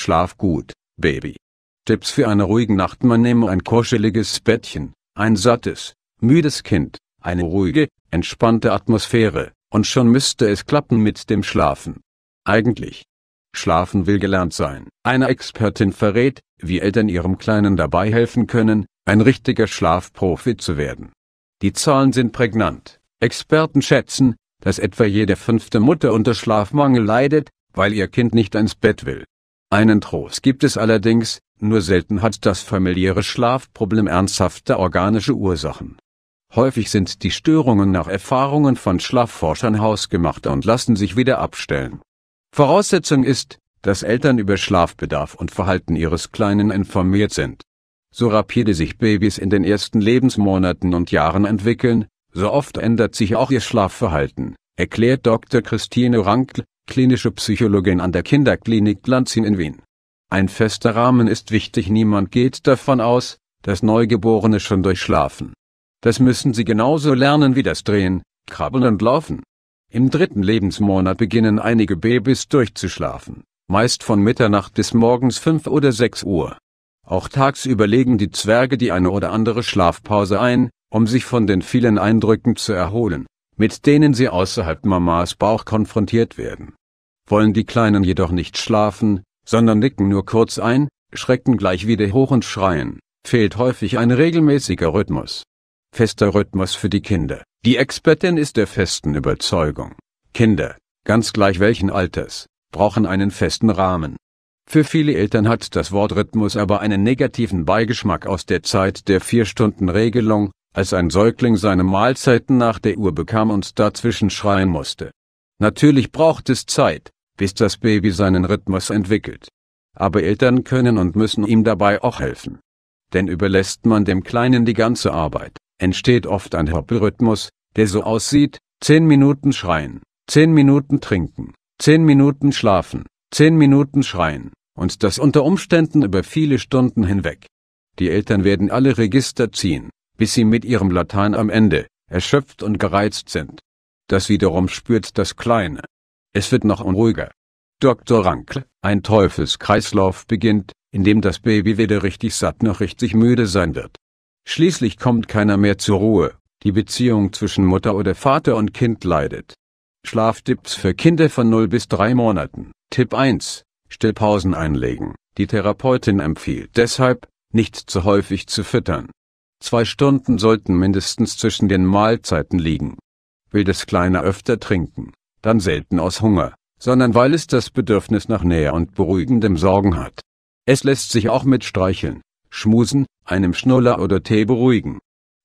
Schlaf gut, Baby. Tipps für eine ruhige Nacht Man nehme ein kuscheliges Bettchen, ein sattes, müdes Kind, eine ruhige, entspannte Atmosphäre, und schon müsste es klappen mit dem Schlafen. Eigentlich. Schlafen will gelernt sein. Eine Expertin verrät, wie Eltern ihrem Kleinen dabei helfen können, ein richtiger Schlafprofi zu werden. Die Zahlen sind prägnant. Experten schätzen, dass etwa jede fünfte Mutter unter Schlafmangel leidet, weil ihr Kind nicht ins Bett will. Einen Trost gibt es allerdings, nur selten hat das familiäre Schlafproblem ernsthafte organische Ursachen. Häufig sind die Störungen nach Erfahrungen von Schlafforschern hausgemacht und lassen sich wieder abstellen. Voraussetzung ist, dass Eltern über Schlafbedarf und Verhalten ihres Kleinen informiert sind. So rapide sich Babys in den ersten Lebensmonaten und Jahren entwickeln, so oft ändert sich auch ihr Schlafverhalten, erklärt Dr. Christine Rankl, klinische Psychologin an der Kinderklinik Glanzin in Wien. Ein fester Rahmen ist wichtig, niemand geht davon aus, dass Neugeborene schon durchschlafen. Das müssen sie genauso lernen wie das Drehen, Krabbeln und Laufen. Im dritten Lebensmonat beginnen einige Babys durchzuschlafen, meist von Mitternacht bis morgens 5 oder 6 Uhr. Auch tagsüber legen die Zwerge die eine oder andere Schlafpause ein, um sich von den vielen Eindrücken zu erholen, mit denen sie außerhalb Mamas Bauch konfrontiert werden wollen die Kleinen jedoch nicht schlafen, sondern nicken nur kurz ein, schrecken gleich wieder hoch und schreien, fehlt häufig ein regelmäßiger Rhythmus. Fester Rhythmus für die Kinder. Die Expertin ist der festen Überzeugung. Kinder, ganz gleich welchen Alters, brauchen einen festen Rahmen. Für viele Eltern hat das Wort Rhythmus aber einen negativen Beigeschmack aus der Zeit der Vier-Stunden-Regelung, als ein Säugling seine Mahlzeiten nach der Uhr bekam und dazwischen schreien musste. Natürlich braucht es Zeit, bis das Baby seinen Rhythmus entwickelt. Aber Eltern können und müssen ihm dabei auch helfen. Denn überlässt man dem Kleinen die ganze Arbeit, entsteht oft ein Hoppelrhythmus, der so aussieht, 10 Minuten schreien, 10 Minuten trinken, 10 Minuten schlafen, 10 Minuten schreien, und das unter Umständen über viele Stunden hinweg. Die Eltern werden alle Register ziehen, bis sie mit ihrem Latein am Ende, erschöpft und gereizt sind. Das wiederum spürt das Kleine. Es wird noch unruhiger. Dr. Rankl, ein Teufelskreislauf beginnt, in dem das Baby weder richtig satt noch richtig müde sein wird. Schließlich kommt keiner mehr zur Ruhe, die Beziehung zwischen Mutter oder Vater und Kind leidet. Schlaftipps für Kinder von 0 bis 3 Monaten. Tipp 1. Stillpausen einlegen. Die Therapeutin empfiehlt deshalb, nicht zu häufig zu füttern. Zwei Stunden sollten mindestens zwischen den Mahlzeiten liegen. Will das Kleine öfter trinken, dann selten aus Hunger sondern weil es das Bedürfnis nach Nähe und beruhigendem Sorgen hat. Es lässt sich auch mit Streicheln, Schmusen, einem Schnuller oder Tee beruhigen.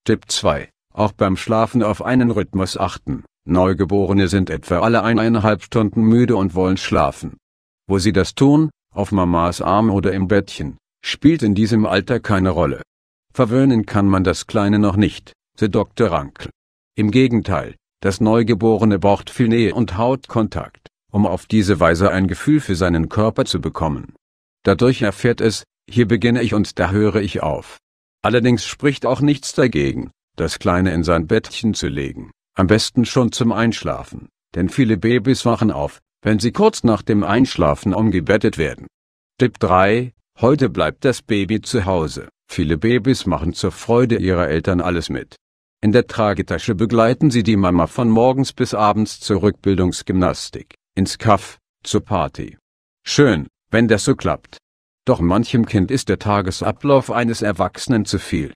Tipp 2. Auch beim Schlafen auf einen Rhythmus achten. Neugeborene sind etwa alle eineinhalb Stunden müde und wollen schlafen. Wo sie das tun, auf Mamas Arm oder im Bettchen, spielt in diesem Alter keine Rolle. Verwöhnen kann man das Kleine noch nicht, se Dr. Rankl. Im Gegenteil, das Neugeborene braucht viel Nähe und Hautkontakt um auf diese Weise ein Gefühl für seinen Körper zu bekommen. Dadurch erfährt es, hier beginne ich und da höre ich auf. Allerdings spricht auch nichts dagegen, das Kleine in sein Bettchen zu legen, am besten schon zum Einschlafen, denn viele Babys wachen auf, wenn sie kurz nach dem Einschlafen umgebettet werden. Tipp 3. Heute bleibt das Baby zu Hause. Viele Babys machen zur Freude ihrer Eltern alles mit. In der Tragetasche begleiten sie die Mama von morgens bis abends zur Rückbildungsgymnastik ins Kaff, zur Party. Schön, wenn das so klappt. Doch manchem Kind ist der Tagesablauf eines Erwachsenen zu viel.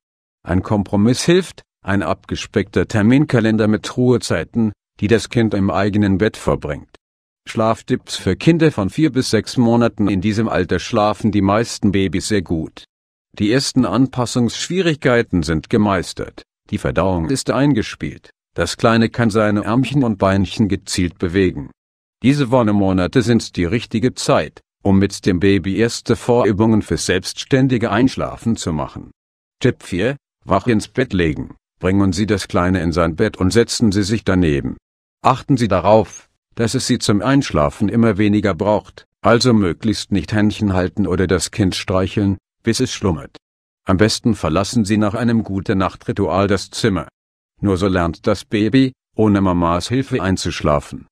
Ein Kompromiss hilft, ein abgespeckter Terminkalender mit Ruhezeiten, die das Kind im eigenen Bett verbringt. Schlaftipps für Kinder von vier bis sechs Monaten In diesem Alter schlafen die meisten Babys sehr gut. Die ersten Anpassungsschwierigkeiten sind gemeistert, die Verdauung ist eingespielt, das Kleine kann seine Ärmchen und Beinchen gezielt bewegen. Diese Wonnemonate sind die richtige Zeit, um mit dem Baby erste Vorübungen für selbstständige Einschlafen zu machen. Tipp 4. Wach ins Bett legen. Bringen Sie das Kleine in sein Bett und setzen Sie sich daneben. Achten Sie darauf, dass es Sie zum Einschlafen immer weniger braucht, also möglichst nicht Händchen halten oder das Kind streicheln, bis es schlummert. Am besten verlassen Sie nach einem Gute-Nacht-Ritual das Zimmer. Nur so lernt das Baby, ohne Mamas Hilfe einzuschlafen.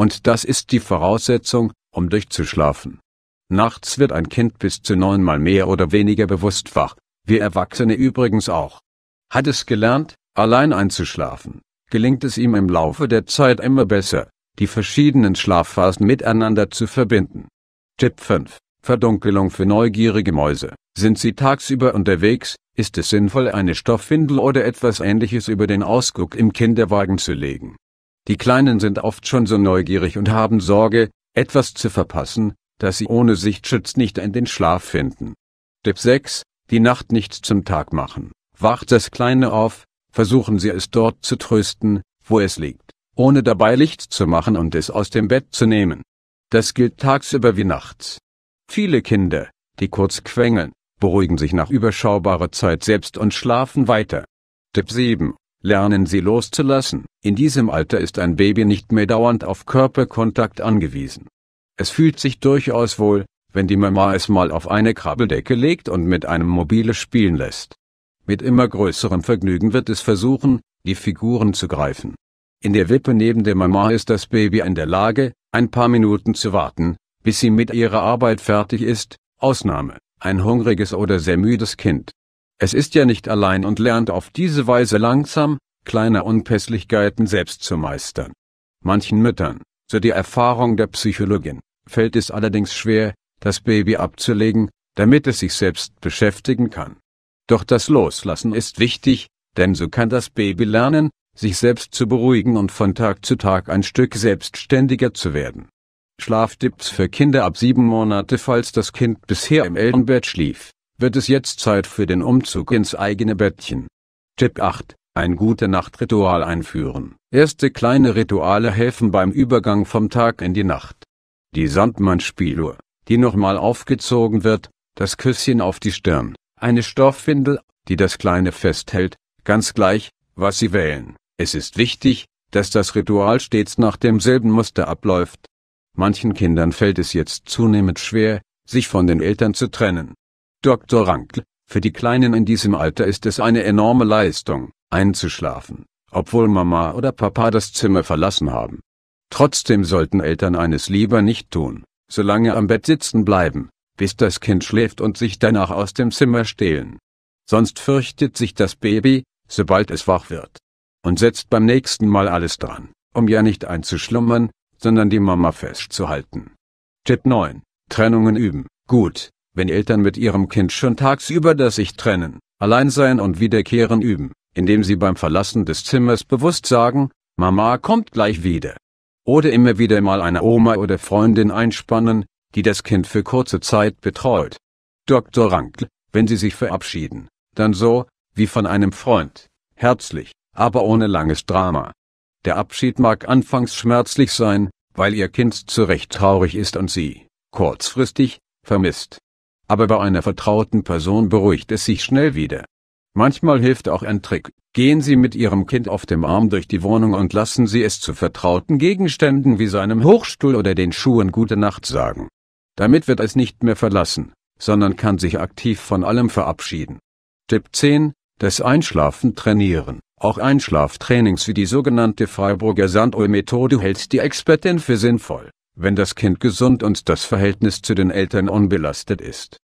Und das ist die Voraussetzung, um durchzuschlafen. Nachts wird ein Kind bis zu neunmal mehr oder weniger bewusst wach, wir Erwachsene übrigens auch. Hat es gelernt, allein einzuschlafen, gelingt es ihm im Laufe der Zeit immer besser, die verschiedenen Schlafphasen miteinander zu verbinden. Tipp 5. Verdunkelung für neugierige Mäuse. Sind sie tagsüber unterwegs, ist es sinnvoll, eine Stoffwindel oder etwas ähnliches über den Ausguck im Kinderwagen zu legen. Die Kleinen sind oft schon so neugierig und haben Sorge, etwas zu verpassen, dass sie ohne Sichtschutz nicht in den Schlaf finden. Tipp 6. Die Nacht nicht zum Tag machen. Wacht das Kleine auf, versuchen Sie es dort zu trösten, wo es liegt, ohne dabei Licht zu machen und es aus dem Bett zu nehmen. Das gilt tagsüber wie nachts. Viele Kinder, die kurz quengeln, beruhigen sich nach überschaubarer Zeit selbst und schlafen weiter. Tipp 7. Lernen Sie loszulassen. In diesem Alter ist ein Baby nicht mehr dauernd auf Körperkontakt angewiesen. Es fühlt sich durchaus wohl, wenn die Mama es mal auf eine Krabbeldecke legt und mit einem Mobile spielen lässt. Mit immer größerem Vergnügen wird es versuchen, die Figuren zu greifen. In der Wippe neben der Mama ist das Baby in der Lage, ein paar Minuten zu warten, bis sie mit ihrer Arbeit fertig ist, Ausnahme, ein hungriges oder sehr müdes Kind. Es ist ja nicht allein und lernt auf diese Weise langsam, kleine Unpässlichkeiten selbst zu meistern. Manchen Müttern, so die Erfahrung der Psychologin, fällt es allerdings schwer, das Baby abzulegen, damit es sich selbst beschäftigen kann. Doch das Loslassen ist wichtig, denn so kann das Baby lernen, sich selbst zu beruhigen und von Tag zu Tag ein Stück selbstständiger zu werden. Schlaftipps für Kinder ab sieben Monate, falls das Kind bisher im Elternbett schlief wird es jetzt Zeit für den Umzug ins eigene Bettchen. Tipp 8. Ein gute Nachtritual einführen. Erste kleine Rituale helfen beim Übergang vom Tag in die Nacht. Die Sandmannspieluhr, die nochmal aufgezogen wird, das Küsschen auf die Stirn, eine Stoffwindel, die das Kleine festhält, ganz gleich, was Sie wählen. Es ist wichtig, dass das Ritual stets nach demselben Muster abläuft. Manchen Kindern fällt es jetzt zunehmend schwer, sich von den Eltern zu trennen. Dr. Rankl, für die Kleinen in diesem Alter ist es eine enorme Leistung, einzuschlafen, obwohl Mama oder Papa das Zimmer verlassen haben. Trotzdem sollten Eltern eines lieber nicht tun, solange am Bett sitzen bleiben, bis das Kind schläft und sich danach aus dem Zimmer stehlen. Sonst fürchtet sich das Baby, sobald es wach wird. Und setzt beim nächsten Mal alles dran, um ja nicht einzuschlummern, sondern die Mama festzuhalten. Tipp 9. Trennungen üben. Gut, wenn Eltern mit ihrem Kind schon tagsüber das sich trennen, allein sein und Wiederkehren üben, indem sie beim Verlassen des Zimmers bewusst sagen, Mama kommt gleich wieder. Oder immer wieder mal eine Oma oder Freundin einspannen, die das Kind für kurze Zeit betreut. Dr. Rankl, wenn Sie sich verabschieden, dann so, wie von einem Freund, herzlich, aber ohne langes Drama. Der Abschied mag anfangs schmerzlich sein, weil Ihr Kind zu Recht traurig ist und Sie, kurzfristig, vermisst aber bei einer vertrauten Person beruhigt es sich schnell wieder. Manchmal hilft auch ein Trick, gehen Sie mit Ihrem Kind auf dem Arm durch die Wohnung und lassen Sie es zu vertrauten Gegenständen wie seinem Hochstuhl oder den Schuhen Gute Nacht sagen. Damit wird es nicht mehr verlassen, sondern kann sich aktiv von allem verabschieden. Tipp 10. Das Einschlafen trainieren. Auch Einschlaftrainings wie die sogenannte Freiburger Sanduhr-Methode hält die Expertin für sinnvoll wenn das Kind gesund und das Verhältnis zu den Eltern unbelastet ist